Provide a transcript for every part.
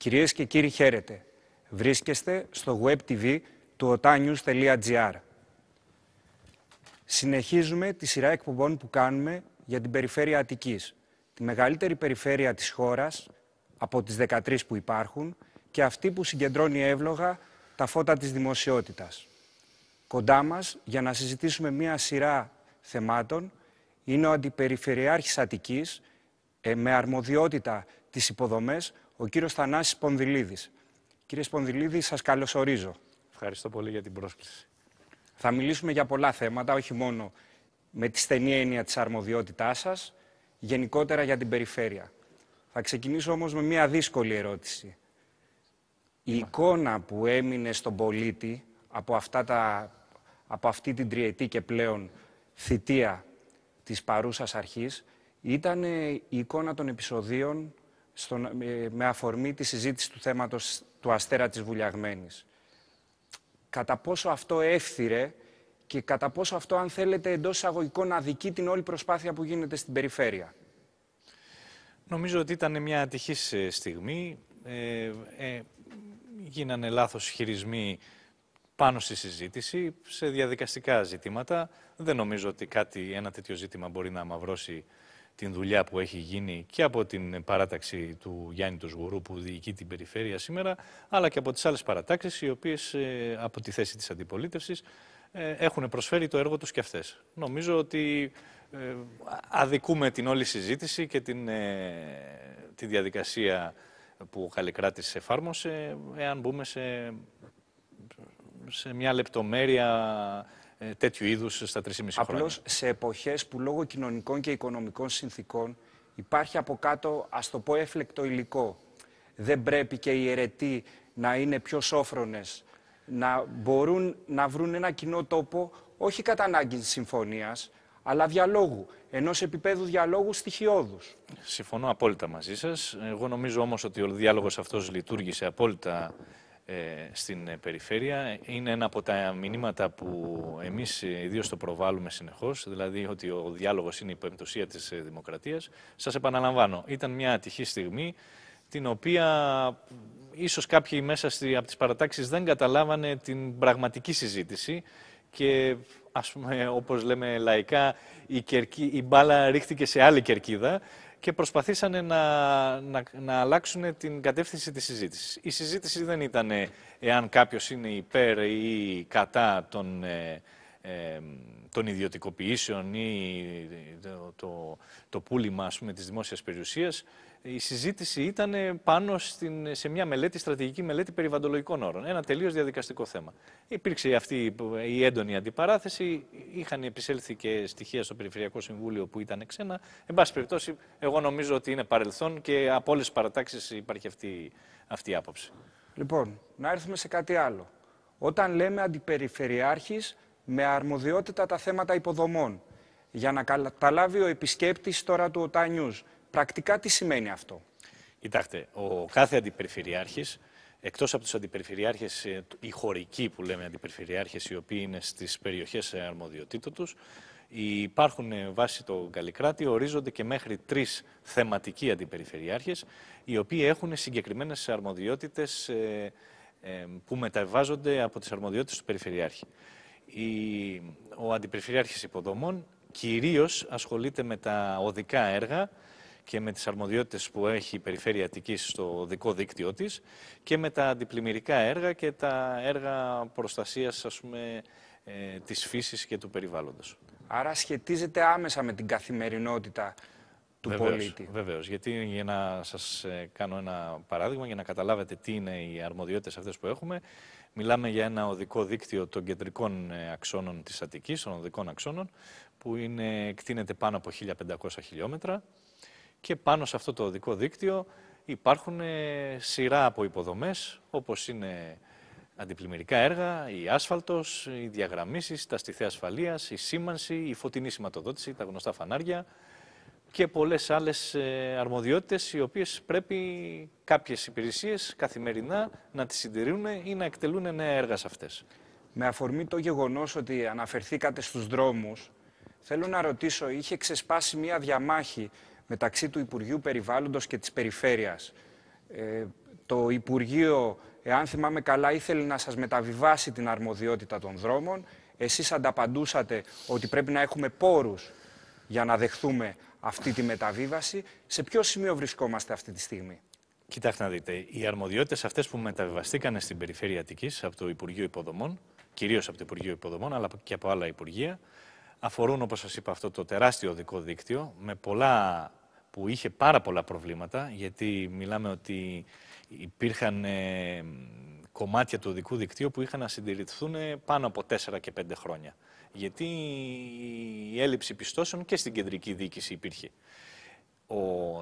Κυρίες και κύριοι χαίρετε. Βρίσκεστε στο web TV του otanews.gr. Συνεχίζουμε τη σειρά εκπομπών που κάνουμε για την περιφέρεια Αττικής, τη μεγαλύτερη περιφέρεια της χώρας από τις 13 που υπάρχουν και αυτή που συγκεντρώνει εύλογα τα φώτα της δημοσιότητας. Κοντά μας για να συζητήσουμε μία σειρά θεμάτων είναι ο Αντιπεριφερειάρχης Αττικής ε, με αρμοδιότητα τις υποδομές, ο κύριος Θανάσης Πονδυλίδης. Κύριε Σπονδυλίδη, σας καλωσορίζω. Ευχαριστώ πολύ για την πρόσκληση. Θα μιλήσουμε για πολλά θέματα, όχι μόνο με τη στενή έννοια της αρμοδιότητάς σας, γενικότερα για την περιφέρεια. Θα ξεκινήσω όμως με μια δύσκολη ερώτηση. Η ναι. εικόνα που έμεινε στον πολίτη από, αυτά τα, από αυτή την τριετή και πλέον θητεία της παρούσας αρχής ήταν η εικόνα των επεισοδίων στο ε, με αφορμή τη συζήτηση του θέματος του αστέρα της Βουλιαγμένης. Κατά πόσο αυτό έφθυρε και κατά πόσο αυτό, αν θέλετε, εντός εισαγωγικών αδικεί την όλη προσπάθεια που γίνεται στην περιφέρεια. Νομίζω ότι ήταν μια ατυχής ε, στιγμή. Ε, ε, γίνανε λάθος χειρισμοί πάνω στη συζήτηση, σε διαδικαστικά ζητήματα. Δεν νομίζω ότι κάτι, ένα τέτοιο ζήτημα μπορεί να μαυρώσει την δουλειά που έχει γίνει και από την παράταξη του Γιάννη Τουσγουρού που διοικεί την περιφέρεια σήμερα, αλλά και από τις άλλες παρατάξεις οι οποίες ε, από τη θέση της αντιπολίτευσης ε, έχουν προσφέρει το έργο τους και αυτές. Νομίζω ότι ε, αδικούμε την όλη συζήτηση και την, τη διαδικασία που ο Καλλικράτης εφάρμοσε, εάν μπούμε σε, σε μια λεπτομέρεια ε, τέτοιου είδους στα 3,5 Απλώς χρόνια. Απλώς σε εποχές που λόγω κοινωνικών και οικονομικών συνθήκων υπάρχει από κάτω, ας το πω, έφλεκτο υλικό. Δεν πρέπει και οι αιρετοί να είναι πιο σόφρονες, να μπορούν να βρουν ένα κοινό τόπο, όχι κατά ανάγκη της συμφωνίας, αλλά διαλόγου, ενός επίπεδου διαλόγου στοιχειώδους. Συμφωνώ απόλυτα μαζί σας. Εγώ νομίζω όμως ότι ο διάλογος αυτός λειτουργήσε απόλυτα ε, στην ε, περιφέρεια. Είναι ένα από τα μηνύματα που εμείς ε, ιδίως το προβάλλουμε συνεχώς, δηλαδή ότι ο διάλογος είναι η πεμπτωσία της δημοκρατίας. Σας επαναλαμβάνω, ήταν μια ατυχή στιγμή την οποία ίσως κάποιοι μέσα στη, από τις παρατάξεις δεν καταλάβανε την πραγματική συζήτηση και ας πούμε όπως λέμε λαϊκά η, η μπάλα ρίχτηκε σε άλλη κερκίδα και προσπαθήσανε να, να, να αλλάξουν την κατεύθυνση της συζήτησης. Η συζήτηση δεν ήταν εάν κάποιος είναι υπέρ ή κατά των, ε, ε, των ιδιωτικοποιήσεων ή το, το, το πούλημα ας πούμε, της δημόσιας η συζήτηση ήταν πάνω στην, σε μια μελέτη, στρατηγική μελέτη περιβαντολογικών όρων. Ένα τελείως διαδικαστικό θέμα. Υπήρξε αυτή η έντονη αντιπαράθεση. Είχαν επισέλθει και στοιχεία στο Περιφερειακό Συμβούλιο που ήταν ξένα. Εν πάση περιπτώσει, εγώ νομίζω ότι είναι παρελθόν και από όλες τις παρατάξεις υπάρχει αυτή, η άποψη. Λοιπόν, να έρθουμε σε κάτι άλλο. Όταν λέμε αντιπεριφερειάρχης με αρμοδιότητα τα θέματα υποδομών, για να καταλάβει ο επισκέπτης τώρα του ΟΤΑ Πρακτικά τι σημαίνει αυτό. Κοιτάξτε, ο κάθε αντιπεριφερειάρχης, εκτός από τους αντιπεριφερειάρχες, ε, οι χωρικοί που λέμε αντιπεριφερειάρχες, οι οποίοι είναι στις περιοχές αρμοδιοτήτων τους, υπάρχουν ε, βάσει το Γκαλικράτη, ορίζονται και μέχρι τρεις θεματικοί αντιπεριφερειάρχες, οι οποίοι έχουν συγκεκριμένες αρμοδιότητες ε, που μεταβάζονται από τις αρμοδιότητες του Περιφερειάρχη. ο αντιπεριφερειάρχης Υποδομών κυρίως ασχολείται με τα οδικά έργα και με τις αρμοδιότητες που έχει η Περιφέρεια Αττικής στο δικό δίκτυό της και με τα αντιπλημμυρικά έργα και τα έργα προστασίας ας πούμε, ε, της φύσης και του περιβάλλοντος. Άρα σχετίζεται άμεσα με την καθημερινότητα του πολίτη. Βεβαίως, γιατί για να σας ε, κάνω ένα παράδειγμα, για να καταλάβετε τι είναι οι αρμοδιότητες αυτές που έχουμε, μιλάμε για ένα οδικό δίκτυο των κεντρικών ε, αξώνων της Αττικής, των οδικών αξώνων, που είναι, εκτείνεται πάνω από 1500 χιλιόμετρα, και πάνω σε αυτό το οδικό δίκτυο υπάρχουν ε, σειρά από υποδομές όπως είναι αντιπλημμυρικά έργα, η άσφαλτος, οι διαγραμμίσεις, τα στιθέα ασφαλείας, η σήμανση, η φωτεινή σηματοδότηση, τα γνωστά φανάρια και πολλές άλλες ε, αρμοδιότητες οι οποίες πρέπει κάποιες υπηρεσίες καθημερινά να τις συντηρούν ή να εκτελούν νέα έργα σε αυτές. Με αφορμή το γεγονός ότι αναφερθήκατε στους δρόμους, θέλω να ρωτήσω, είχε ξεσπάσει μια διαμάχη μεταξύ του Υπουργείου Περιβάλλοντος και της Περιφέρειας. Ε, το Υπουργείο, εάν θυμάμαι καλά, ήθελε να σας μεταβιβάσει την αρμοδιότητα των δρόμων. Εσείς ανταπαντούσατε ότι πρέπει να έχουμε πόρους για να δεχθούμε αυτή τη μεταβίβαση. Σε ποιο σημείο βρισκόμαστε αυτή τη στιγμή. Κοιτάξτε να δείτε, οι αρμοδιότητες αυτές που μεταβιβαστήκαν στην περιφέρεια Αττικής από το Υπουργείο Υποδομών, κυρίως από το Υπουργείο Υποδομών, αλλά και από άλλα Υπουργεία, αφορούν, όπως σας είπα, αυτό το τεράστιο οδικό δίκτυο με πολλά που είχε πάρα πολλά προβλήματα, γιατί μιλάμε ότι υπήρχαν ε, κομμάτια του οδικού δικτύου που είχαν να συντηρηθούν ε, πάνω από 4 και 5 χρόνια. Γιατί η έλλειψη πιστώσεων και στην κεντρική διοίκηση υπήρχε.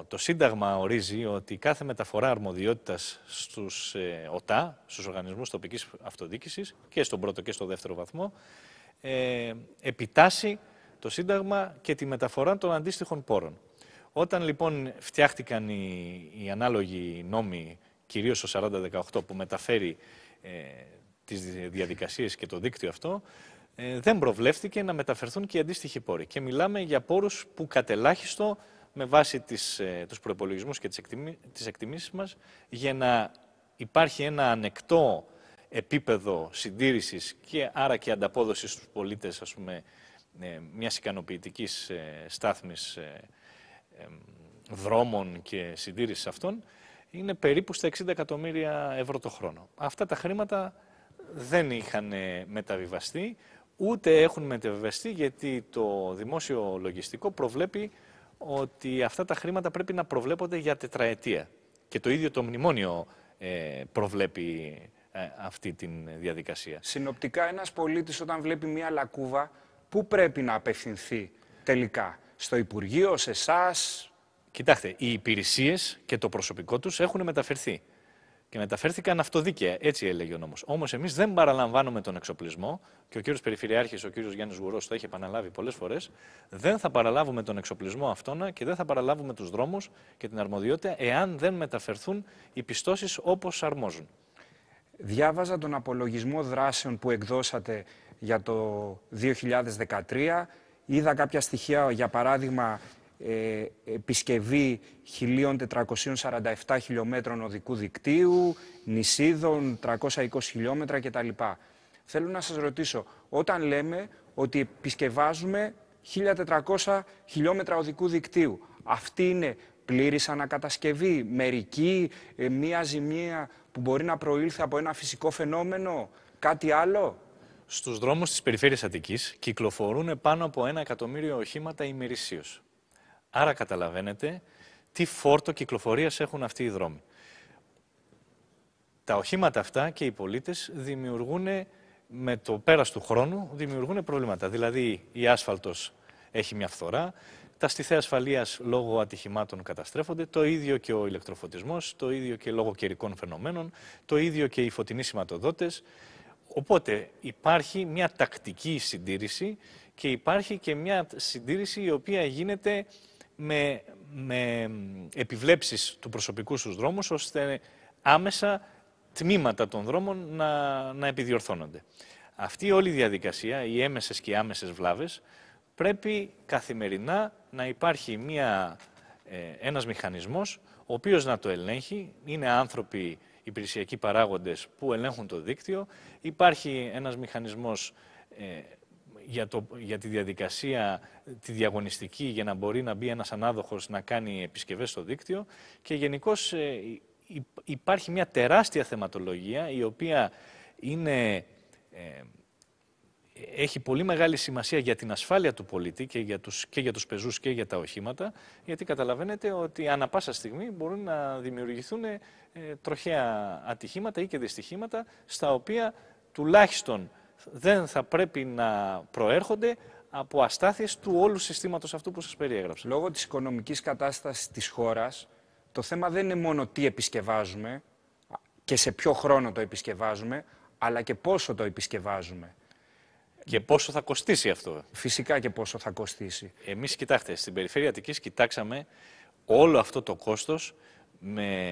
το Σύνταγμα ορίζει ότι κάθε μεταφορά αρμοδιότητας στους ε, ΟΤΑ, στους οργανισμούς τοπικής αυτοδίκησης, και στον πρώτο και στο δεύτερο βαθμό, ε, επιτάσσει το Σύνταγμα και τη μεταφορά των αντίστοιχων πόρων. Όταν λοιπόν φτιάχτηκαν οι, οι ανάλογοι νόμοι, κυρίως το 4018 που μεταφέρει ε, τις διαδικασίες και το δίκτυο αυτό, ε, δεν προβλέφθηκε να μεταφερθούν και οι αντίστοιχοι πόροι. Και μιλάμε για πόρους που κατελάχιστο με βάση ε, τους προϋπολογισμούς και τις, εκτιμήσει μα εκτιμήσεις μας για να υπάρχει ένα ανεκτό επίπεδο συντήρησης και άρα και ανταπόδοσης στους πολίτες ας πούμε, ε, ε στάθμης ε, δρόμων και συντήρησης αυτών είναι περίπου στα 60 εκατομμύρια ευρώ το χρόνο. Αυτά τα χρήματα δεν είχαν μεταβιβαστεί, ούτε έχουν μεταβιβαστεί γιατί το δημόσιο λογιστικό προβλέπει ότι αυτά τα χρήματα πρέπει να προβλέπονται για τετραετία. Και το ίδιο το μνημόνιο ε, προβλέπει ε, αυτή τη διαδικασία. Συνοπτικά ένας πολίτης όταν βλέπει μία λακκούβα, πού πρέπει να απευθυνθεί τελικά στο Υπουργείο, σε εσάς. Κοιτάξτε, οι υπηρεσίες και το προσωπικό τους έχουν μεταφερθεί. Και μεταφέρθηκαν αυτοδίκαια, έτσι έλεγε ο νόμος. Όμως εμείς δεν παραλαμβάνουμε τον εξοπλισμό, και ο κύριος Περιφερειάρχης, ο κύριος Γιάννης Γουρός το έχει επαναλάβει πολλές φορές. Δεν θα παραλάβουμε τον εξοπλισμό αυτόνα και δεν θα παραλάβουμε τους δρόμους και την αρμοδιότητα, εάν δεν μεταφερθούν οι πιστώσεις όπως αρμόζουν. Διάβαζα τον απολογισμό δράσεων που εκδώσατε για το 2013 Είδα κάποια στοιχεία, για παράδειγμα, ε, επισκευή 1.447 χιλιόμετρων οδικού δικτύου, νησίδων 320 χιλιόμετρα κτλ. Θέλω να σας ρωτήσω, όταν λέμε ότι επισκευάζουμε 1.400 χιλιόμετρα οδικού δικτύου, αυτή είναι πλήρης ανακατασκευή, μερική, ε, μία ζημία που μπορεί να προήλθε από ένα φυσικό φαινόμενο, κάτι άλλο. Στους δρόμους της περιφέρειας Αττικής κυκλοφορούν πάνω από ένα εκατομμύριο οχήματα ημερησίως. Άρα καταλαβαίνετε τι φόρτο κυκλοφορίας έχουν αυτοί οι δρόμοι. Τα οχήματα αυτά και οι πολίτες δημιουργούν με το πέρας του χρόνου δημιουργούν προβλήματα. Δηλαδή η άσφαλτος έχει μια φθορά, τα στιθέ ασφαλείας λόγω ατυχημάτων καταστρέφονται, το ίδιο και ο ηλεκτροφωτισμός, το ίδιο και λόγω καιρικών φαινομένων, το ίδιο και οι φωτεινοί σηματοδότες. Οπότε υπάρχει μια τακτική συντήρηση και υπάρχει και μια συντήρηση η οποία γίνεται με, με επιβλέψεις του προσωπικού στους δρόμους, ώστε άμεσα τμήματα των δρόμων να, να επιδιορθώνονται. Αυτή όλη η διαδικασία, οι έμεσες και οι άμεσες βλάβες, πρέπει καθημερινά να υπάρχει μια, ε, ένας μηχανισμός, ο οποίος να το ελέγχει, είναι άνθρωποι υπηρεσιακοί παράγοντες που ελέγχουν το δίκτυο. Υπάρχει ένας μηχανισμός ε, για, για τη διαδικασία, τη διαγωνιστική, για να μπορεί να μπει ένας ανάδοχος να κάνει επισκευές στο δίκτυο. Και γενικώς ε, υπάρχει μια τεράστια θεματολογία η οποία είναι... Ε, έχει πολύ μεγάλη σημασία για την ασφάλεια του πολίτη και για τους, και για τους πεζούς και για τα οχήματα, γιατί καταλαβαίνετε ότι ανα πάσα στιγμή μπορούν να δημιουργηθούν ε, τροχαία ατυχήματα ή και δυστυχήματα, στα οποία τουλάχιστον δεν θα πρέπει να προέρχονται από αστάθειες του όλου συστήματος αυτού που σας περιέγραψα. Λόγω της οικονομικής κατάστασης της χώρας, το θέμα δεν είναι μόνο τι επισκευάζουμε και σε ποιο χρόνο το επισκευάζουμε, αλλά και πόσο το επισκευάζουμε. Και πόσο θα κοστίσει αυτό. Φυσικά και πόσο θα κοστίσει. Εμείς, κοιτάξτε, στην περιφέρεια Αττικής κοιτάξαμε όλο αυτό το κόστος με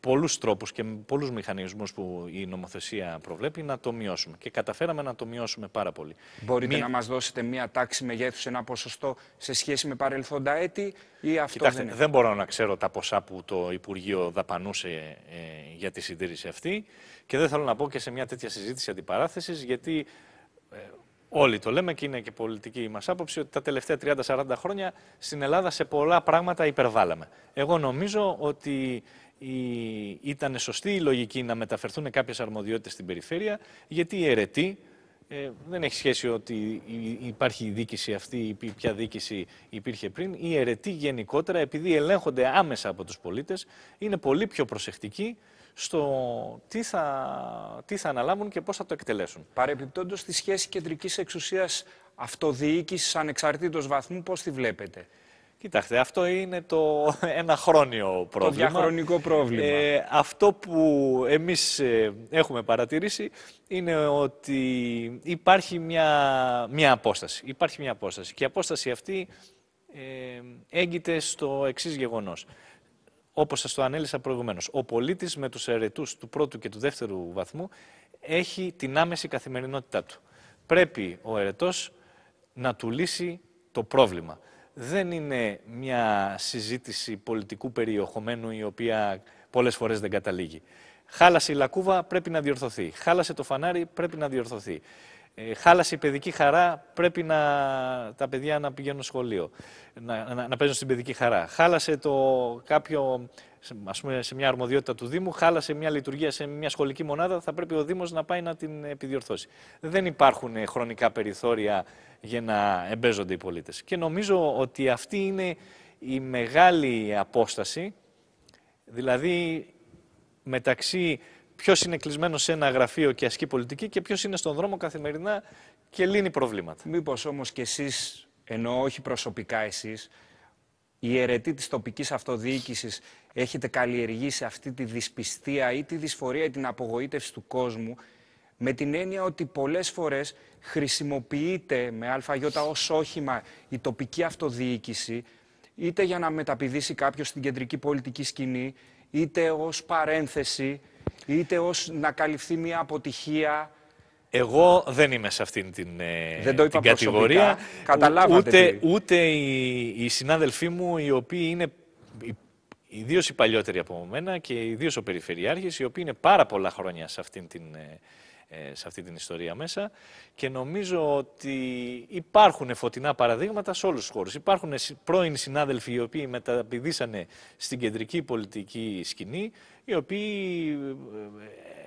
πολλούς τρόπους και με πολλούς μηχανισμούς που η νομοθεσία προβλέπει να το μειώσουμε. Και καταφέραμε να το μειώσουμε πάρα πολύ. Μπορείτε να μας δώσετε μία τάξη μεγέθους, ένα ποσοστό σε σχέση με παρελθόντα έτη ή αυτό. Κοιτάξτε, δεν, δεν μπορώ να ξέρω τα ποσά που το Υπουργείο δαπανούσε ε, για τη συντήρηση αυτή. Και δεν θέλω να πω και σε μια τέτοια συζήτηση αντιπαράθεσης, γιατί ε, Όλοι το λέμε και είναι και πολιτική μας άποψη ότι τα τελευταία 30-40 χρόνια στην Ελλάδα σε πολλά πράγματα υπερβάλαμε. Εγώ νομίζω ότι η... ήταν σωστή η λογική να μεταφερθούν κάποιες αρμοδιότητες στην περιφέρεια, γιατί η αιρετή. Ε, δεν έχει σχέση ότι υπάρχει η δίκηση αυτή ή ποια δίκηση υπήρχε πριν. Οι αιρετοί γενικότερα, επειδή ελέγχονται άμεσα από τους πολίτες, είναι πολύ πιο προσεκτικοί στο τι θα, τι θα αναλάβουν και πώς θα το εκτελέσουν. Παρεπιπτόντως, τη σχέση κεντρικής εξουσίας αυτοδιοίκησης ανεξαρτήτως βαθμού, πώς τη βλέπετε. Κοιτάξτε, αυτό είναι το ένα χρόνιο πρόβλημα. Το διαχρονικό πρόβλημα. Ε, αυτό που εμείς ε, έχουμε παρατηρήσει είναι ότι υπάρχει μια, μια απόσταση. Υπάρχει μια απόσταση. Και η απόσταση αυτή ε, έγκυται στο εξής γεγονός όπως σας το ανέλησα προηγουμένως, ο πολίτης με τους αιρετούς του πρώτου και του δεύτερου βαθμού έχει την άμεση καθημερινότητά του. Πρέπει ο αιρετός να του λύσει το πρόβλημα. Δεν είναι μια συζήτηση πολιτικού περιεχομένου η οποία πολλές φορές δεν καταλήγει. Χάλασε η λακκούβα, πρέπει να διορθωθεί. Χάλασε το φανάρι, πρέπει να διορθωθεί. Ε, χάλασε η παιδική χαρά, πρέπει να, τα παιδιά να πηγαίνουν σχολείο, να, να, να παίζουν στην παιδική χαρά. Χάλασε το κάποιο, ας πούμε, σε μια αρμοδιότητα του Δήμου, χάλασε μια λειτουργία σε μια σχολική μονάδα, θα πρέπει ο Δήμος να πάει να την επιδιορθώσει. Δεν υπάρχουν χρονικά περιθώρια για να εμπέζονται οι πολίτες. Και νομίζω ότι αυτή είναι η μεγάλη απόσταση, δηλαδή μεταξύ ποιος είναι κλεισμένος σε ένα γραφείο και ασκεί πολιτική και ποιος είναι στον δρόμο καθημερινά και λύνει προβλήματα. Μήπως όμως κι εσείς, ενώ όχι προσωπικά εσείς, οι αιρετοί της τοπικής αυτοδιοίκησης έχετε καλλιεργήσει αυτή τη δυσπιστία ή τη δυσφορία ή την απογοήτευση του κόσμου με την έννοια ότι πολλές φορές χρησιμοποιείται με ΑΙ ως όχημα η τοπική αυτοδιοίκηση είτε για να μεταπηδήσει κάποιος στην κεντρική πολιτική σκηνή, είτε ως παρένθεση είτε ως να καλυφθεί μια αποτυχία. Εγώ δεν είμαι σε αυτήν την, ε, δεν το είπα την κατηγορία. Καταλάβατε ούτε, ούτε οι, συνάδελφοί μου, οι οποίοι είναι ιδίως οι παλιότεροι από μένα και ιδίως ο Περιφερειάρχης, οι οποίοι είναι πάρα πολλά χρόνια σε αυτήν την ε, ε, σε αυτή την ιστορία μέσα και νομίζω ότι υπάρχουν φωτεινά παραδείγματα σε όλους τους χώρους. Υπάρχουν πρώην συνάδελφοι οι οποίοι μεταπηδήσανε στην κεντρική πολιτική σκηνή, οι οποίοι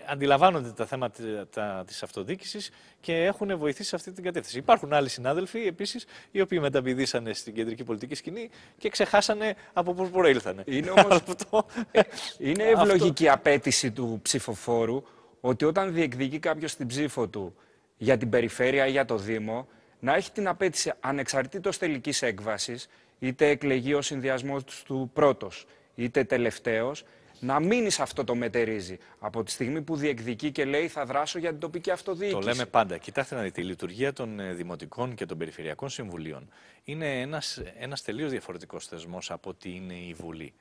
ε, αντιλαμβάνονται τα θέματα της αυτοδίκησης και έχουν βοηθήσει σε αυτή την κατεύθυνση. Υπάρχουν άλλοι συνάδελφοι επίσης οι οποίοι μεταπηδήσανε στην κεντρική πολιτική σκηνή και ξεχάσανε από πώς προήλθανε. Είναι, όμως... αυτό... Ε, είναι ευλογική απέτηση του ψηφοφόρου ότι όταν διεκδικεί κάποιος την ψήφο του για την περιφέρεια ή για το Δήμο, να έχει την απέτηση ανεξαρτήτως τελικής έκβασης, είτε εκλεγεί ο συνδυασμός τους πρώτος, είτε τελευταίος να μείνει σε αυτό το μετερίζει. Από τη στιγμή που διεκδικεί και λέει θα δράσω για την τοπική αυτοδιοίκηση. Το λέμε πάντα. Κοιτάξτε να δείτε, η λειτουργία των ε, δημοτικών και των περιφερειακών συμβουλίων είναι ένας ένας διαφορετικό διαφορετικός θεσμός από ότι είναι η Βουλή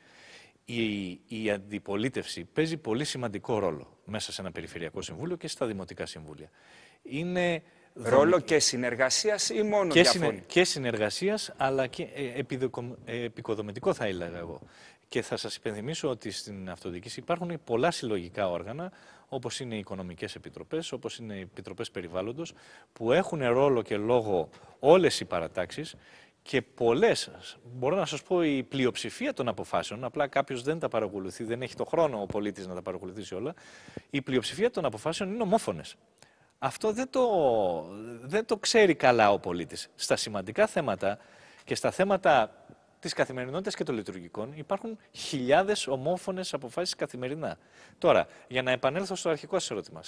η, η αντιπολίτευση παίζει πολύ σημαντικό ρόλο μέσα σε ένα περιφερειακό συμβούλιο και στα δημοτικά συμβούλια. Είναι Ρόλο και συνεργασίας ή μόνο και Και συνεργασίας, αλλά και ε, ε, επικοδομητικό θα έλεγα εγώ. Και θα σας υπενθυμίσω ότι στην αυτοδιοίκηση υπάρχουν πολλά συλλογικά όργανα, όπως είναι οι οικονομικές επιτροπές, όπως είναι οι επιτροπές περιβάλλοντος που έχουν ρόλο και λόγο όλες οι παρατάξεις και πολλές, μπορώ να σας πω, η πλειοψηφία των αποφάσεων, απλά κάποιος δεν τα παρακολουθεί, δεν έχει το χρόνο ο πολίτης να τα παρακολουθήσει όλα. Η πλειοψηφία των αποφάσεων είναι ομόφωνες. Αυτό δεν το, δεν το ξέρει καλά ο πολίτης. Στα σημαντικά θέματα και στα θέματα της καθημερινότητας και των λειτουργικών υπάρχουν χιλιάδες ομόφωνες αποφάσεις καθημερινά. Τώρα, για να επανέλθω στο αρχικό σας ερώτημα.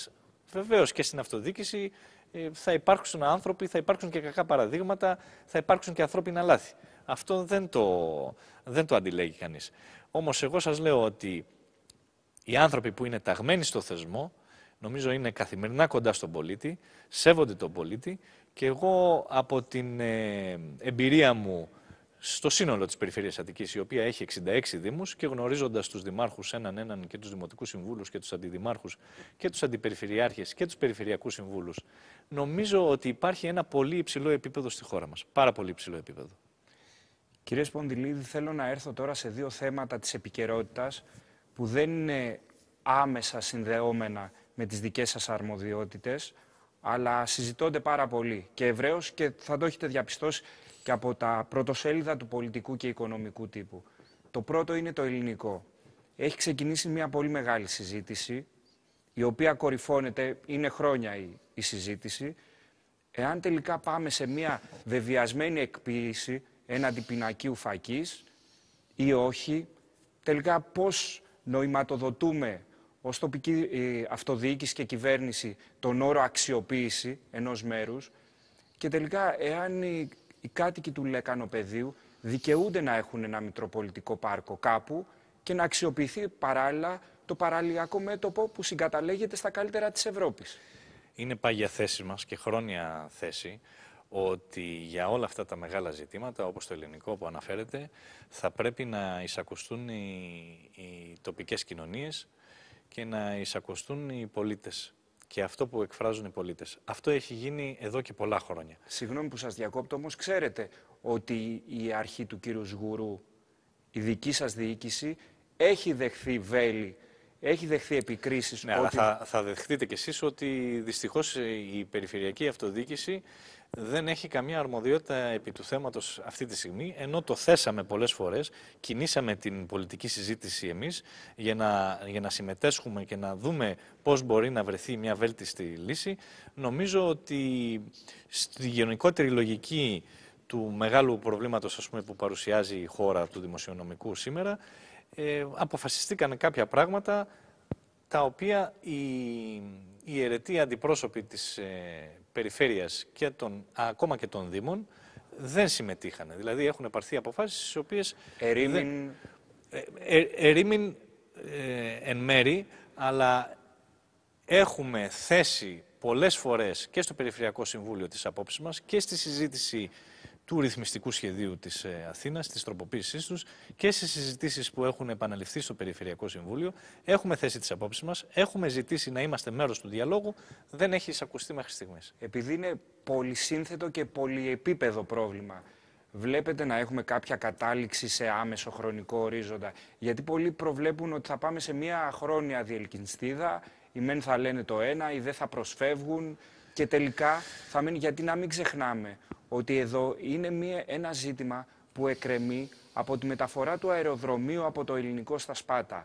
Βεβαίως και στην αυτοδίκηση, ε, θα υπάρξουν άνθρωποι, θα υπάρξουν και κακά παραδείγματα, θα υπάρξουν και ανθρώπινα λάθη. Αυτό δεν το, δεν το αντιλέγει κανείς. Όμως εγώ σας λέω ότι οι άνθρωποι που είναι ταγμένοι στο θεσμό, νομίζω είναι καθημερινά κοντά στον πολίτη, σέβονται τον πολίτη και εγώ από την ε, εμπειρία μου στο σύνολο της περιφέρειας Αττικής, η οποία έχει 66 Δήμους και γνωρίζοντας τους Δημάρχους έναν έναν και τους δημοτικούς συμβούλους και τους αντιδημάρχους και τους αντιπεριφερειάρχες και τους περιφερειακούς συμβούλους, νομίζω ότι υπάρχει ένα πολύ υψηλό επίπεδο στη χώρα μας, Πάρα πολύ υψηλό επίπεδο. Κύριε Σπονδυλίδη, θέλω να έρθω τώρα σε δύο θέματα της επικαιρότητας που δεν είναι άμεσα συνδεόμενα με τις δικές σας αρμοδιότητες, αλλά συζητώνται πάρα πολύ και ευρέως και θα το έχετε διαπιστώσει και από τα πρωτοσέλιδα του πολιτικού και οικονομικού τύπου. Το πρώτο είναι το ελληνικό. Έχει ξεκινήσει μια πολύ μεγάλη συζήτηση, η οποία κορυφώνεται, είναι χρόνια η, συζήτηση. Εάν τελικά πάμε σε μια βεβιασμένη εκποίηση έναντι πινακίου φακής ή όχι, τελικά πώς νοηματοδοτούμε ως τοπική ε, αυτοδιοίκηση και κυβέρνηση τον όρο αξιοποίηση ενός μέρους και τελικά εάν η οι κάτοικοι του Λεκανοπεδίου δικαιούνται να έχουν ένα μητροπολιτικό πάρκο κάπου και να αξιοποιηθεί παράλληλα το παραλιακό μέτωπο που συγκαταλέγεται στα καλύτερα της Ευρώπης. Είναι πάγια θέση μας και χρόνια θέση ότι για όλα αυτά τα μεγάλα ζητήματα, όπως το ελληνικό που αναφέρετε, θα πρέπει να εισακουστούν οι, οι τοπικές κοινωνίες και να εισακουστούν οι πολίτες και αυτό που εκφράζουν οι πολίτες. Αυτό έχει γίνει εδώ και πολλά χρόνια. Συγγνώμη που σας διακόπτω, όμως ξέρετε ότι η αρχή του κύριου Σγουρού, η δική σας διοίκηση, έχει δεχθεί βέλη έχει δεχθεί επικρίσεις. Ναι, ότι... αλλά θα, θα δεχτείτε κι εσείς ότι δυστυχώς η περιφερειακή αυτοδιοίκηση δεν έχει καμία αρμοδιότητα επί του θέματος αυτή τη στιγμή, ενώ το θέσαμε πολλές φορές. Κινήσαμε την πολιτική συζήτηση εμείς για να, για να συμμετέσχουμε και να δούμε πώς μπορεί να βρεθεί μια βέλτιστη λύση. Νομίζω ότι στη γενικότερη λογική του μεγάλου προβλήματος ας πούμε, που παρουσιάζει η χώρα του δημοσιονομικού σήμερα ε, αποφασιστήκαν κάποια πράγματα τα οποία η η αιρετοί αντιπρόσωποι της ε, περιφέρειας και των, ακόμα και των Δήμων δεν συμμετείχαν. Δηλαδή έχουν πάρθει αποφάσεις στις οποίες... Ερήμην... Ε, ε, εν μέρη, αλλά έχουμε θέσει πολλές φορές και στο Περιφερειακό Συμβούλιο της απόψης μας και στη συζήτηση του ρυθμιστικού σχεδίου της ε, Αθήνας, της τροποποίησής τους και στι συζητήσεις που έχουν επαναληφθεί στο Περιφερειακό Συμβούλιο. Έχουμε θέσει τις απόψεις μας, έχουμε ζητήσει να είμαστε μέρος του διαλόγου, δεν έχει ακουστεί μέχρι στιγμής. Επειδή είναι πολυσύνθετο και πολυεπίπεδο πρόβλημα, βλέπετε να έχουμε κάποια κατάληξη σε άμεσο χρονικό ορίζοντα. Γιατί πολλοί προβλέπουν ότι θα πάμε σε μια χρόνια διελκυνστίδα, οι μεν θα λένε το ένα, οι δε θα προσφεύγουν. Και τελικά θα μείνει, γιατί να μην ξεχνάμε ότι εδώ είναι μία, ένα ζήτημα που εκκρεμεί από τη μεταφορά του αεροδρομίου από το ελληνικό στα Σπάτα.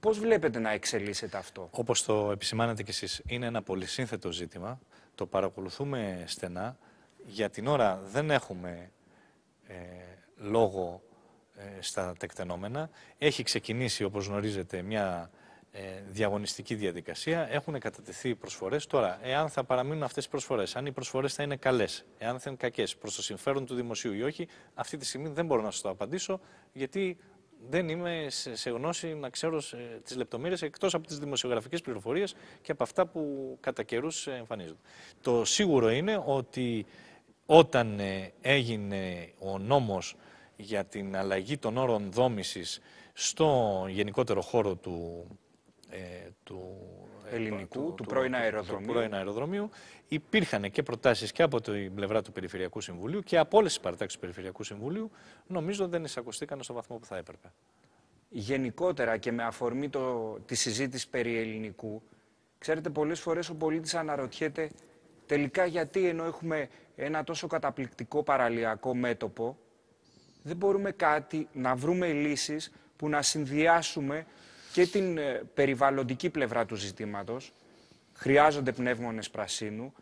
Πώς βλέπετε να εξελίσσεται αυτό, Όπως το επισημάνατε κι εσείς, είναι ένα πολύ σύνθετο ζήτημα. Το παρακολουθούμε στενά. Για την ώρα δεν έχουμε ε, λόγο ε, στα τεκτενόμενα. Έχει ξεκινήσει, όπως γνωρίζετε, μια ε, διαγωνιστική διαδικασία. Έχουν κατατεθεί προσφορές. Τώρα, εάν θα παραμείνουν αυτές οι προσφορές, αν οι προσφορές θα είναι καλές, εάν θα είναι κακές, προς το συμφέρον του δημοσίου ή όχι, αυτή τη στιγμή δεν μπορώ να σας το απαντήσω, γιατί δεν είμαι σε γνώση να ξέρω ε, τις λεπτομέρειες εκτός από τις δημοσιογραφικές πληροφορίες και από αυτά που κατά καιρούς εμφανίζονται. Το σίγουρο είναι ότι όταν ε, έγινε ο νόμος για την αλλαγή των όρων δόμησης στο γενικότερο χώρο του ε, του ελληνικού, του, του, πρώην αεροδρομίου. Του πρώην αεροδρομίου. Υπήρχαν και προτάσεις και από την πλευρά του Περιφερειακού Συμβουλίου και από όλες τις παρατάξεις του Περιφερειακού Συμβουλίου. Νομίζω δεν εισακουστήκαν στο βαθμό που θα έπρεπε. Γενικότερα και με αφορμή το, τη συζήτηση περί ελληνικού, ξέρετε πολλές φορές ο πολίτης αναρωτιέται τελικά γιατί ενώ έχουμε ένα τόσο καταπληκτικό παραλιακό μέτωπο, δεν μπορούμε κάτι να βρούμε λύσεις που να συνδυάσουμε και την ε, περιβαλλοντική πλευρά του ζητήματος, χρειάζονται πνεύμονες πρασίνου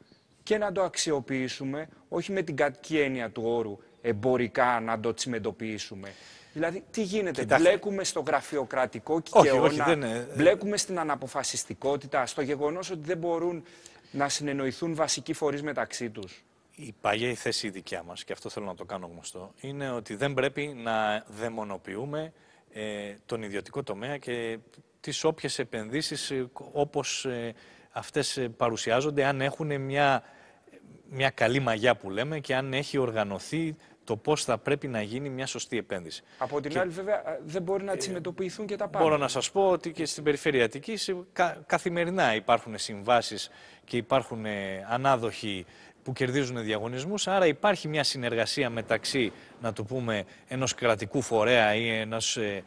και να το αξιοποιήσουμε, όχι με την κακή έννοια του όρου, εμπορικά να το τσιμεντοποιήσουμε. Δηλαδή, τι γίνεται, Κοιτάξτε. μπλέκουμε στο γραφειοκρατικό κυκαιώνα, μπλέκουμε στην αναποφασιστικότητα, στο γεγονός ότι δεν μπορούν να συνεννοηθούν βασικοί φορείς μεταξύ τους. Η παλιά θέση δικιά μας, και αυτό θέλω να το κάνω γνωστό, είναι ότι δεν πρέπει να δαιμονοποιούμε ε, τον ιδιωτικό τομέα και τις όποιες επενδύσεις ε, όπως ε, αυτές ε, παρουσιάζονται, αν έχουν μια, μια καλή μαγιά που λέμε και αν έχει οργανωθεί το πώς θα πρέπει να γίνει μια σωστή επένδυση. Από την και... άλλη, βέβαια, ε, δεν μπορεί να συμμετοποιηθούν και τα πάντα. Μπορώ να σας πω ότι και στην περιφέρεια καθημερινά υπάρχουν συμβάσεις και υπάρχουν ανάδοχοι που κερδίζουν διαγωνισμούς. Άρα υπάρχει μια συνεργασία μεταξύ, να το πούμε, ενός κρατικού φορέα ή ενός ε, ε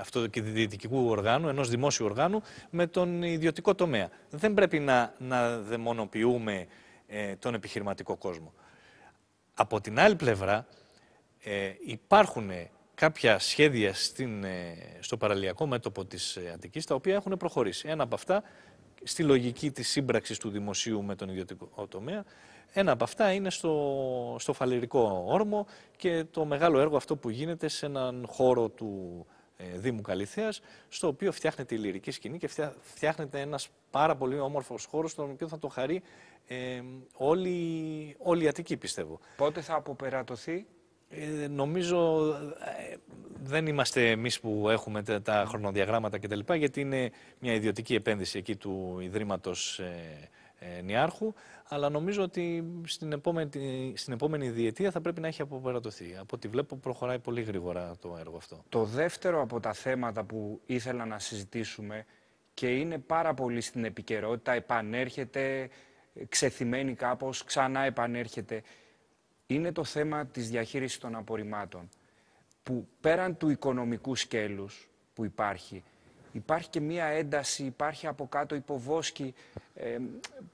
αυτοδιοικητικού οργάνου, ενός δημόσιου οργάνου, με τον ιδιωτικό τομέα. Δεν πρέπει να, να δαιμονοποιούμε ε, τον επιχειρηματικό κόσμο. Από την άλλη πλευρά, ε, υπάρχουν κάποια σχέδια στην, ε, στο παραλιακό μέτωπο της Αττικής, τα οποία έχουν προχωρήσει. Ένα από αυτά στη λογική της σύμπραξης του δημοσίου με τον ιδιωτικό τομέα. Ένα από αυτά είναι στο, στο Φαλερικό Όρμο και το μεγάλο έργο αυτό που γίνεται σε έναν χώρο του ε, Δήμου Καλυθέας, στο οποίο φτιάχνεται η λυρική σκηνή και φτιάχνεται ένας πάρα πολύ όμορφος χώρος, στον οποίο θα το χαρεί ε, όλη, όλη η Αττική, πιστεύω. Πότε θα αποπερατωθεί ε, νομίζω ε, δεν είμαστε εμείς που έχουμε τα, τα χρονοδιαγράμματα κτλ. γιατί είναι μια ιδιωτική επένδυση εκεί του Ιδρύματος ε, ε, Νιάρχου, αλλά νομίζω ότι στην επόμενη, στην επόμενη διετία θα πρέπει να έχει αποπερατωθεί. Από ό,τι βλέπω προχωράει πολύ γρήγορα το έργο αυτό. Το δεύτερο από τα θέματα που ήθελα να συζητήσουμε και είναι πάρα πολύ στην επικαιρότητα, επανέρχεται, ξεθυμένη κάπως, ξανά επανέρχεται, είναι το θέμα της διαχείρισης των απορριμμάτων, που πέραν του οικονομικού σκέλους που υπάρχει, υπάρχει και μία ένταση, υπάρχει από κάτω υποβόσκη,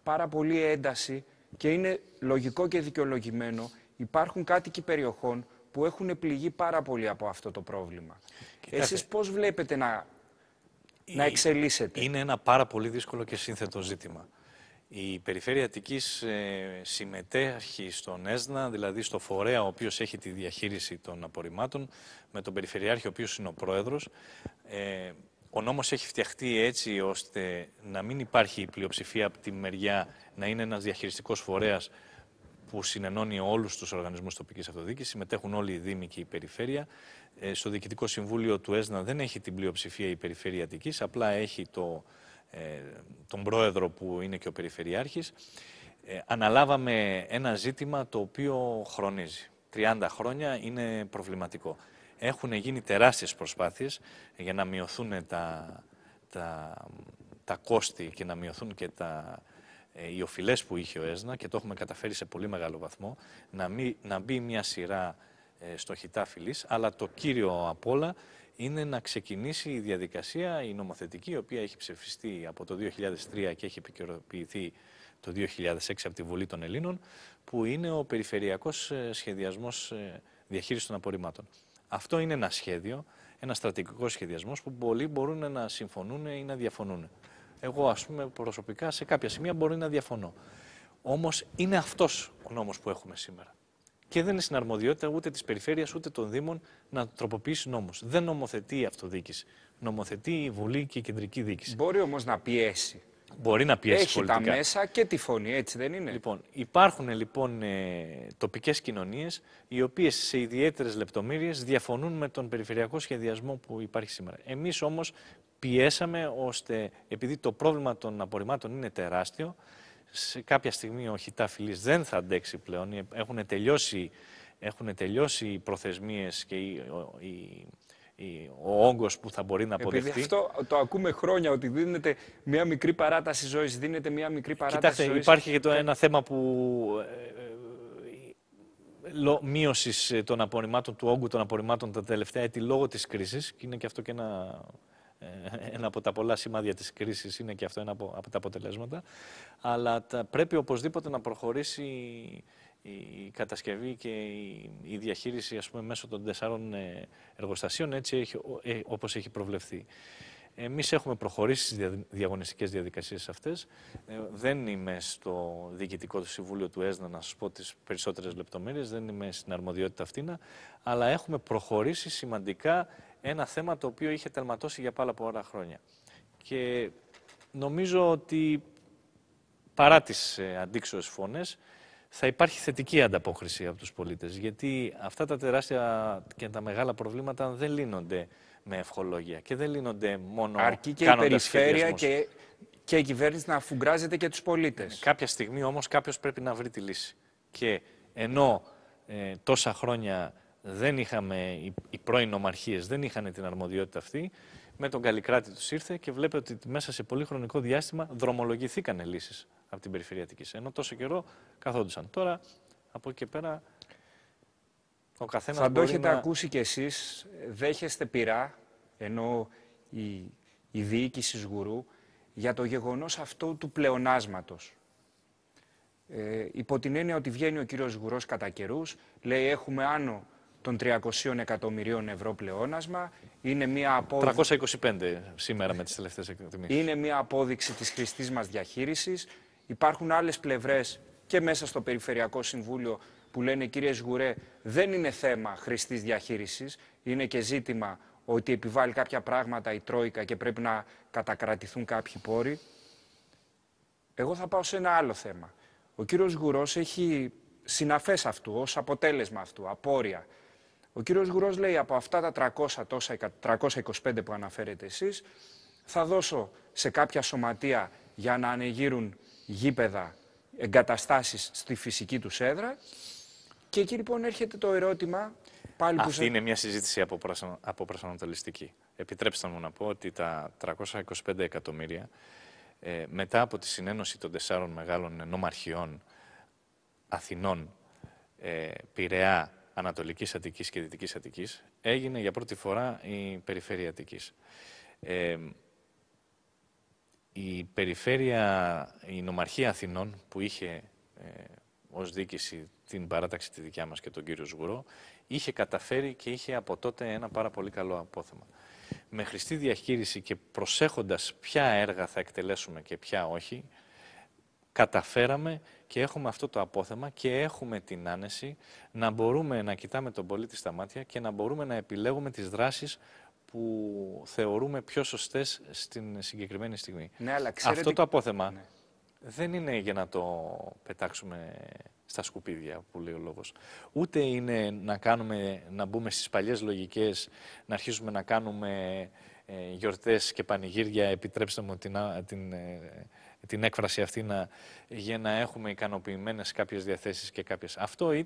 πάρα πολύ ένταση και είναι λογικό και δικαιολογημένο. Υπάρχουν κάτοικοι περιοχών που έχουν πληγεί πάρα πολύ από αυτό το πρόβλημα. Κοιτάτε, Εσείς πώς βλέπετε να, να εξελίσσετε. Είναι ένα πάρα πολύ δύσκολο και σύνθετο ζήτημα. Η Περιφέρεια Αττικής ε, συμμετέχει στον ΕΣΝΑ, δηλαδή στο φορέα ο οποίος έχει τη διαχείριση των απορριμμάτων, με τον Περιφερειάρχη ο οποίος είναι ο πρόεδρος. Ε, ο νόμος έχει φτιαχτεί έτσι ώστε να μην υπάρχει η πλειοψηφία από τη μεριά, να είναι ένας διαχειριστικός φορέας που συνενώνει όλους τους οργανισμούς τοπικής αυτοδιοίκησης, συμμετέχουν όλοι οι Δήμοι και η Περιφέρεια. Ε, στο Διοικητικό Συμβούλιο του ΕΣΝΑ δεν έχει την πλειοψηφία η Περιφέρεια Αττικής, απλά έχει το ε, τον πρόεδρο που είναι και ο Περιφερειάρχης, ε, αναλάβαμε ένα ζήτημα το οποίο χρονίζει. 30 χρόνια είναι προβληματικό. Έχουν γίνει τεράστιες προσπάθειες για να μειωθούν τα, τα, τα κόστη και να μειωθούν και τα, ε, οι οφειλές που είχε ο ΕΣΝΑ και το έχουμε καταφέρει σε πολύ μεγάλο βαθμό να, μη, να μπει μια σειρά στο χιτά αλλά το κύριο απ' όλα είναι να ξεκινήσει η διαδικασία η νομοθετική, η οποία έχει ψηφιστεί από το 2003 και έχει επικαιροποιηθεί το 2006 από τη Βουλή των Ελλήνων, που είναι ο περιφερειακός ε, σχεδιασμός ε, διαχείρισης των απορριμμάτων. Αυτό είναι ένα σχέδιο, ένα στρατηγικό σχεδιασμός που πολλοί μπορούν να συμφωνούν ή να διαφωνούν. Εγώ, ας πούμε, προσωπικά σε κάποια σημεία μπορεί να διαφωνώ. Όμως είναι αυτός ο νόμος που έχουμε σήμερα και δεν είναι στην αρμοδιότητα ούτε της περιφέρειας ούτε των Δήμων να τροποποιήσει νόμους. Δεν νομοθετεί η αυτοδιοίκηση. Νομοθετεί η Βουλή και η κεντρική δίκηση. Μπορεί όμως να πιέσει. Μπορεί να πιέσει Έχει πολιτικά. τα μέσα και τη φωνή, έτσι δεν είναι. Λοιπόν, υπάρχουν λοιπόν ε, τοπικές κοινωνίες οι οποίες σε ιδιαίτερες λεπτομέρειες διαφωνούν με τον περιφερειακό σχεδιασμό που υπάρχει σήμερα. Εμείς όμως πιέσαμε ώστε, επειδή το πρόβλημα των απορριμμάτων είναι τεράστιο, σε κάποια στιγμή ο Χιτάφυλλης δεν θα αντέξει πλέον. Ε, έχουν τελειώσει, έχουν τελειώσει οι προθεσμίες και ο όγκος που θα μπορεί να αποδεχτεί. Επειδή αυτό το ακούμε χρόνια, ότι δίνεται μια μικρή παράταση ζωής, δίνεται μια μικρή παράταση Κοιτάξτε, υπάρχει και το ένα θέμα που ε, ε, μείωση των απορριμμάτων, του όγκου των απορριμμάτων τα τελευταία έτη λόγω της κρίσης και είναι και αυτό και ένα ε, ένα από τα πολλά σημάδια της κρίσης είναι και αυτό ένα από, τα αποτελέσματα. Αλλά τα, πρέπει οπωσδήποτε να προχωρήσει η κατασκευή και η διαχείριση ας πούμε, μέσω των τεσσάρων ε, εργοστασίων έτσι έχει, ε, όπως έχει προβλεφθεί. Εμείς έχουμε προχωρήσει στις διαγωνιστικές διαδικασίες αυτές. Δεν είμαι στο Διοικητικό του Συμβούλιο του ΕΣΝΑ να σας πω τις περισσότερες λεπτομέρειες, δεν είμαι στην αρμοδιότητα αυτήνα, αλλά έχουμε προχωρήσει σημαντικά ένα θέμα το οποίο είχε τελματώσει για πάρα πολλά χρόνια. Και νομίζω ότι παρά τις ε, αντίξωες φώνες θα υπάρχει θετική ανταπόκριση από τους πολίτες. Γιατί αυτά τα τεράστια και τα μεγάλα προβλήματα δεν λύνονται με ευχολόγια και δεν λύνονται μόνο Αρκεί και η περιφέρεια και, και η κυβέρνηση να αφουγκράζεται και τους πολίτες. Κάποια στιγμή όμως κάποιος πρέπει να βρει τη λύση. Και ενώ ε, τόσα χρόνια δεν είχαμε, οι, οι πρώην δεν είχαν την αρμοδιότητα αυτή. Με τον Καλλικράτη τους ήρθε και βλέπετε ότι μέσα σε πολύ χρονικό διάστημα δρομολογηθήκαν λύσεις από την Περιφερειακή. Ενώ τόσο καιρό καθόντουσαν. Τώρα από εκεί και πέρα ο καθένας. Θα το έχετε ακούσει κι εσείς, δέχεστε πειρά, ενώ η, η διοίκηση Σγουρού, για το γεγονός αυτό του πλεονάσματος. Ε, υπό την έννοια ότι βγαίνει ο κύριος Σγουρός κατά καιρούς, λέει έχουμε άνω των 300 εκατομμυρίων ευρώ πλεόνασμα. Είναι μια απόδειξη... 325 σήμερα με τις τελευταίες εκτιμήσεις. Είναι μια απόδειξη της χρηστής μας διαχείρισης. Υπάρχουν άλλες πλευρές και μέσα στο Περιφερειακό Συμβούλιο που λένε κύριε Σγουρέ δεν είναι θέμα χρηστής διαχείρισης, είναι και ζήτημα ότι επιβάλλει κάποια πράγματα η Τρόικα και πρέπει να κατακρατηθούν κάποιοι πόροι. Εγώ θα πάω σε ένα άλλο θέμα. Ο κύριος Γουρός έχει συναφές αυτού, ως αποτέλεσμα αυτού, απόρρια. Ο κύριος Γουρός λέει από αυτά τα 300 325 που αναφέρετε εσείς, θα δώσω σε κάποια σωματεία για να ανεγείρουν γήπεδα, εγκαταστάσεις στη φυσική τους έδρα. Και εκεί λοιπόν έρχεται το ερώτημα... Πάλι Αυτή είναι μια συζήτηση από προσανατολιστική. Επιτρέψτε μου να πω ότι τα 325 εκατομμύρια ε, μετά από τη συνένωση των τεσσάρων μεγάλων νομαρχιών Αθηνών, ε, Πειραιά, Ανατολικής Αττικής και Δυτικής Αττικής, έγινε για πρώτη φορά η περιφέρεια Αττικής. η περιφέρεια, η νομαρχία Αθηνών που είχε ε, ως δίκηση την παράταξη τη δικιά μας και τον κύριο Σγουρό, είχε καταφέρει και είχε από τότε ένα πάρα πολύ καλό απόθεμα. Με χρηστή διαχείριση και προσέχοντας ποια έργα θα εκτελέσουμε και ποια όχι, καταφέραμε και έχουμε αυτό το απόθεμα και έχουμε την άνεση να μπορούμε να κοιτάμε τον πολίτη στα μάτια και να μπορούμε να επιλέγουμε τις δράσεις που θεωρούμε πιο σωστές στην συγκεκριμένη στιγμή. Ναι, αυτό το απόθεμα ναι. δεν είναι για να το πετάξουμε στα σκουπίδια που λέει ο λόγος. Ούτε είναι να, κάνουμε, να μπούμε στις παλιές λογικές, να αρχίσουμε να κάνουμε ε, γιορτές και πανηγύρια, επιτρέψτε μου την, την ε, την έκφραση αυτή να, για να έχουμε ικανοποιημένες κάποιες διαθέσεις και κάποιες. Αυτό